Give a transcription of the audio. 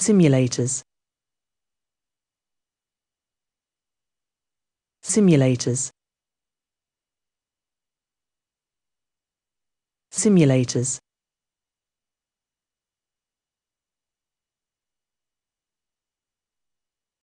simulators simulators simulators